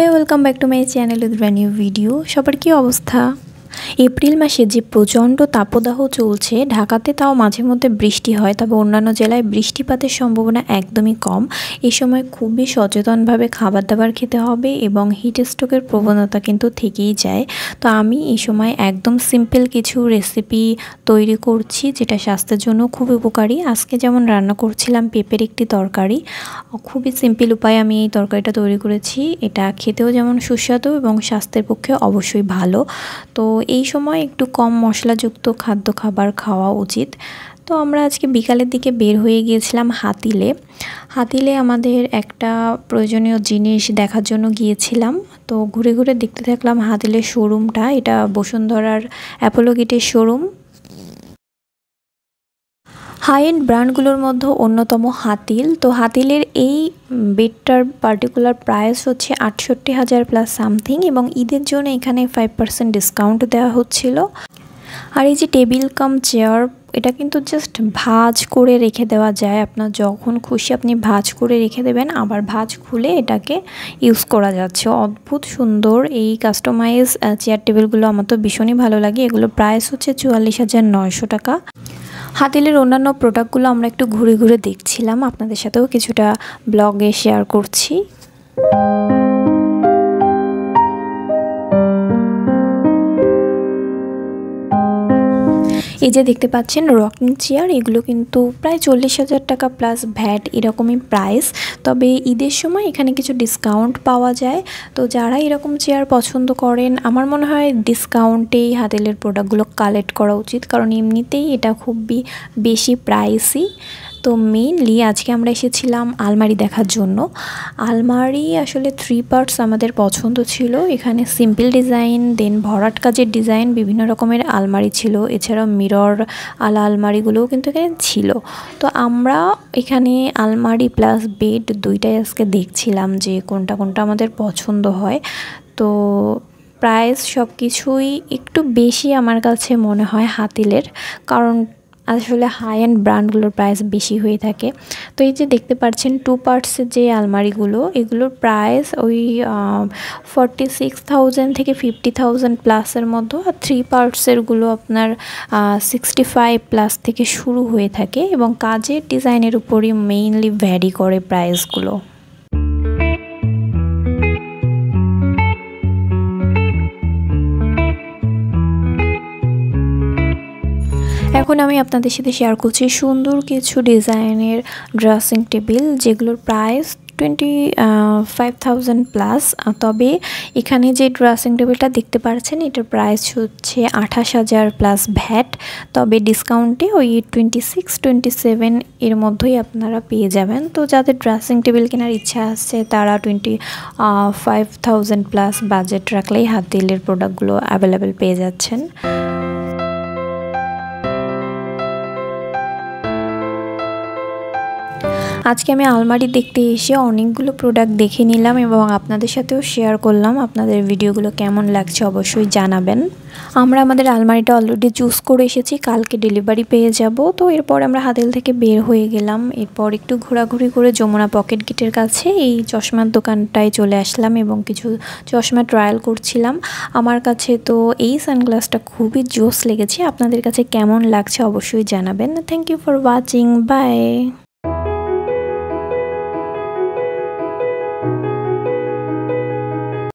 হ্যাঁ welcome back to my channel with new video সবার কী অবস্থা এপ্রিল মাসে যে প্রচণ্ড তাপদাহ চলছে ঢাকাতে তাও মাঝে মধ্যে বৃষ্টি হয় তবে অন্যান্য জেলায় বৃষ্টিপাতের সম্ভাবনা একদমই কম এ সময় খুবই সচেতনভাবে খাবার দাবার খেতে হবে এবং হিট স্ট্রোকের প্রবণতা কিন্তু থেকেই যায় তো আমি এই সময় একদম সিম্পল কিছু রেসিপি তৈরি করছি যেটা স্বাস্থ্যের জন্য খুব উপকারী আজকে যেমন রান্না করছিলাম পেঁপের একটি তরকারি খুবই সিম্পল উপায়ে আমি এই তরকারিটা তৈরি করেছি এটা খেতেও যেমন সুস্বাদু এবং স্বাস্থ্যের পক্ষে অবশ্যই ভালো তো এই সময় একটু কম মশলাযুক্ত খাদ্য খাবার খাওয়া উচিত তো আমরা আজকে বিকালের দিকে বের হয়ে গিয়েছিলাম হাতিলে হাতিলে আমাদের একটা প্রয়োজনীয় জিনিস দেখার জন্য গিয়েছিলাম তো ঘুরে ঘুরে দেখতে থাকলাম হাতিলের শোরুমটা এটা বসুন্ধরার অ্যাপোলো গেটের শোরুম হাই এন্ড ব্র্যান্ডগুলোর মধ্যে অন্যতম হাতিল তো হাতিলের এই বেডটার পার্টিকুলার প্রাইস হচ্ছে আটষট্টি হাজার প্লাস সামথিং এবং ঈদের জন্য এখানে ফাইভ পার্সেন্ট ডিসকাউন্ট দেওয়া হচ্ছিল আর এই যে টেবিল কাম চেয়ার এটা কিন্তু জাস্ট ভাজ করে রেখে দেওয়া যায় আপনার যখন খুশি আপনি ভাজ করে রেখে দেবেন আবার ভাজ খুলে এটাকে ইউজ করা যাচ্ছে অদ্ভুত সুন্দর এই কাস্টমাইজ চেয়ার টেবিলগুলো আমার তো ভীষণই ভালো লাগে এগুলো প্রাইস হচ্ছে চুয়াল্লিশ হাজার নয়শো টাকা হাতিলের অন্যান্য প্রোডাক্টগুলো আমরা একটু ঘুরে ঘুরে দেখছিলাম আপনাদের সাথেও কিছুটা ব্লগে শেয়ার করছি এই যে দেখতে পাচ্ছেন রকিং চেয়ার এগুলো কিন্তু প্রায় চল্লিশ হাজার টাকা প্লাস ভ্যাট এরকমই প্রাইস তবে ঈদের সময় এখানে কিছু ডিসকাউন্ট পাওয়া যায় তো যারা এরকম চেয়ার পছন্দ করেন আমার মনে হয় ডিসকাউন্টেই হাতেলের প্রোডাক্টগুলো কালেক্ট করা উচিত কারণ এমনিতেই এটা খুবই বেশি প্রাইসই তো মেইনলি আজকে আমরা এসেছিলাম আলমারি দেখার জন্য আলমারি আসলে থ্রি পার্টস আমাদের পছন্দ ছিল এখানে সিম্পল ডিজাইন দেন ভরাট কাজের ডিজাইন বিভিন্ন রকমের আলমারি ছিল এছাড়াও মিরর আলা আলমারিগুলোও কিন্তু এখানে ছিল তো আমরা এখানে আলমারি প্লাস বেড দুইটাই আজকে দেখছিলাম যে কোনটা কোনটা আমাদের পছন্দ হয় তো প্রাইস সব কিছুই একটু বেশি আমার কাছে মনে হয় হাতিলের কারণ আসলে হাই অ্যান্ড ব্র্যান্ডগুলোর প্রাইস বেশি হয়ে থাকে তো এই যে দেখতে পাচ্ছেন টু পার্টসের যে আলমারিগুলো এগুলোর প্রাইস ওই ফর্টি সিক্স থাউজেন্ড থেকে ফিফটি থাউজেন্ড প্লাসের মধ্যে আর থ্রি পার্টসেরগুলো আপনার সিক্সটি ফাইভ প্লাস থেকে শুরু হয়ে থাকে এবং কাজের ডিজাইনের উপরই মেইনলি ভ্যারি করে প্রাইসগুলো এখন আমি আপনাদের সাথে শেয়ার করছি সুন্দর কিছু ডিজাইনের ড্রেসিং টেবিল যেগুলোর প্রাইস টোয়েন্টি ফাইভ প্লাস তবে এখানে যে ড্রেসিং টেবিলটা দেখতে পাচ্ছেন এটার প্রাইস হচ্ছে আঠাশ হাজার প্লাস ভ্যাট তবে ডিসকাউন্টে ওই টোয়েন্টি সিক্স টোয়েন্টি সেভেন এর মধ্যেই আপনারা পেয়ে যাবেন তো যাদের ড্রেসিং টেবিল কেনার ইচ্ছা আছে তারা টোয়েন্টি ফাইভ প্লাস বাজেট রাখলেই হাত দিলের প্রোডাক্টগুলো অ্যাভেলেবেল পেয়ে যাচ্ছেন আজকে আমি আলমারি দেখতে এসে অনেকগুলো প্রোডাক্ট দেখে নিলাম এবং আপনাদের সাথেও শেয়ার করলাম আপনাদের ভিডিওগুলো কেমন লাগছে অবশ্যই জানাবেন আমরা আমাদের আলমারিটা অলরেডি চুজ করে এসেছি কালকে ডেলিভারি পেয়ে যাব তো এরপর আমরা হাতেল থেকে বের হয়ে গেলাম এরপর একটু ঘোরাঘুরি করে যমুনা পকেট গেটের কাছে এই চশমার দোকানটায় চলে আসলাম এবং কিছু চশমা ট্রায়াল করছিলাম আমার কাছে তো এই সানগ্লাসটা খুবই জোস লেগেছে আপনাদের কাছে কেমন লাগছে অবশ্যই জানাবেন thank you for watching by